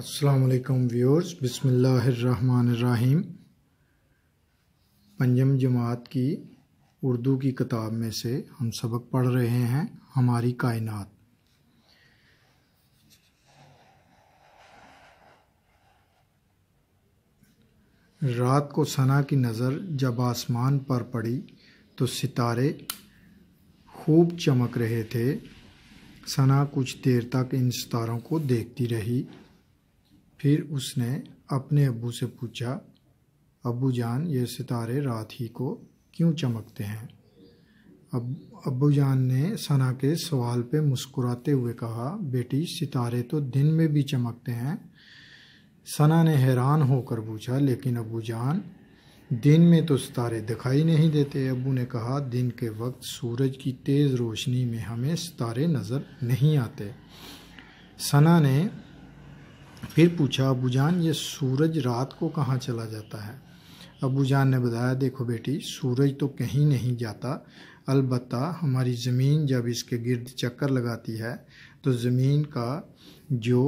असलकम व्यूर्स बसमीम पंजम जमात की उर्दू की किताब में से हम सबक पढ़ रहे हैं हमारी कायनात रात को सना की नज़र जब आसमान पर पड़ी तो सितारे खूब चमक रहे थे सना कुछ देर तक इन सितारों को देखती रही फिर उसने अपने अबू से पूछा अबू जान ये सितारे रात ही को क्यों चमकते हैं अब अबू जान ने सना के सवाल पे मुस्कुराते हुए कहा बेटी सितारे तो दिन में भी चमकते हैं सना ने हैरान होकर पूछा लेकिन अबू जान दिन में तो सितारे दिखाई नहीं देते अबू ने कहा दिन के वक्त सूरज की तेज़ रोशनी में हमें सितारे नज़र नहीं आते सना ने फिर पूछा अबू जान ये सूरज रात को कहाँ चला जाता है अबू जान ने बताया देखो बेटी सूरज तो कहीं नहीं जाता अलबत् हमारी ज़मीन जब इसके गिरद चक्कर लगाती है तो ज़मीन का जो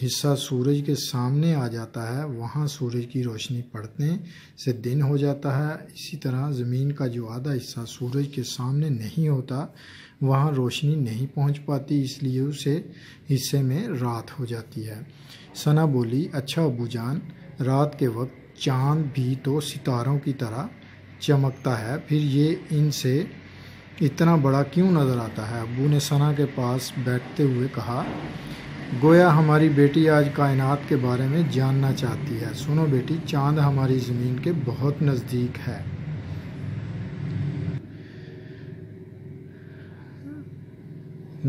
हिस्सा सूरज के सामने आ जाता है वहाँ सूरज की रोशनी पड़ने से दिन हो जाता है इसी तरह ज़मीन का जो आधा हिस्सा सूरज के सामने नहीं होता वहाँ रोशनी नहीं पहुँच पाती इसलिए उसे हिस्से में रात हो जाती है सना बोली अच्छा अबू जान रात के वक्त चांद भी तो सितारों की तरह चमकता है फिर ये इनसे इतना बड़ा क्यों नज़र आता है अबू ने सना के पास बैठते हुए कहा गोया हमारी बेटी आज कायनात के बारे में जानना चाहती है सुनो बेटी चांद हमारी ज़मीन के बहुत नज़दीक है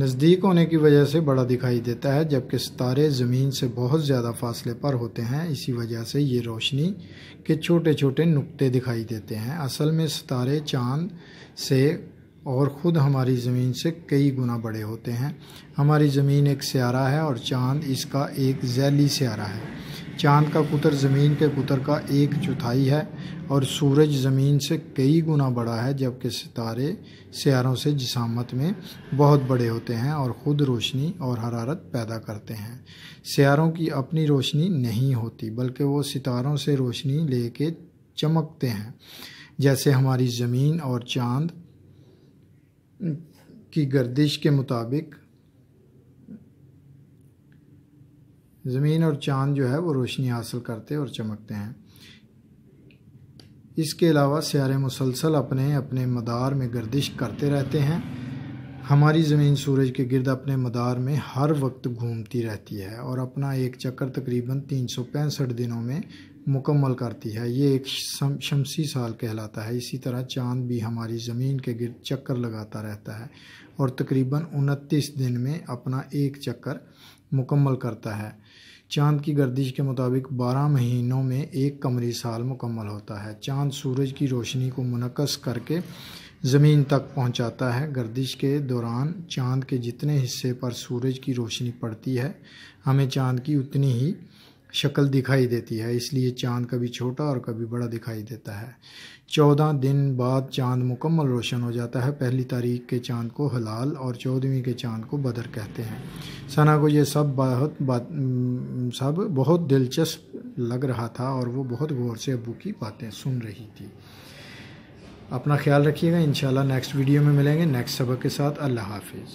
नज़दीक होने की वजह से बड़ा दिखाई देता है जबकि सितारे ज़मीन से बहुत ज़्यादा फासले पर होते हैं इसी वजह से ये रोशनी के छोटे छोटे नुक्ते दिखाई देते हैं असल में सितारे चांद से और ख़ुद हमारी ज़मीन से कई गुना बड़े होते हैं हमारी ज़मीन एक स्यारा है और चांद इसका एक जैली स्यारा है चांद का कुतर ज़मीन के कुतर का एक चौथाई है और सूरज ज़मीन से कई गुना बड़ा है जबकि सितारे स्यारों से जिसामत में बहुत बड़े होते हैं और ख़ुद रोशनी और हरारत पैदा करते हैं स्यारों की अपनी रोशनी नहीं होती बल्कि वो सितारों से रोशनी ले चमकते हैं जैसे हमारी ज़मीन और चांद की गर्दिश के मुताबिक ज़मीन और चांद जो है वो रोशनी हासिल करते और चमकते हैं इसके अलावा स्यारे मुसलसल अपने अपने मदार में गर्दिश करते रहते हैं हमारी ज़मीन सूरज के गिरद अपने मदार में हर वक्त घूमती रहती है और अपना एक चक्कर तकरीबन तीन दिनों में मुकम्मल करती है ये एक शमसी साल कहलाता है इसी तरह चांद भी हमारी ज़मीन के गिरद चक्कर लगाता रहता है और तकरीबन उनतीस दिन में अपना एक चक्कर मुकम्मल करता है चांद की गर्दिश के मुताबिक 12 महीनों में एक कमरी साल मुकम्मल होता है चांद सूरज की रोशनी को मुनकस करके ज़मीन तक पहुंचाता है गर्दिश के दौरान चांद के जितने हिस्से पर सूरज की रोशनी पड़ती है हमें चांद की उतनी ही शक्ल दिखाई देती है इसलिए चांद कभी छोटा और कभी बड़ा दिखाई देता है चौदह दिन बाद चांद मुकम्मल रोशन हो जाता है पहली तारीख के चांद को हलाल और चौदहवीं के चांद को बदर कहते हैं सना को ये सब बहुत बात सब बहुत दिलचस्प लग रहा था और वो बहुत गौर से अबू की बातें सुन रही थी अपना ख्याल रखिएगा इन नेक्स्ट वीडियो में मिलेंगे नेक्स्ट सबक के साथ अल्लाह हाफिज़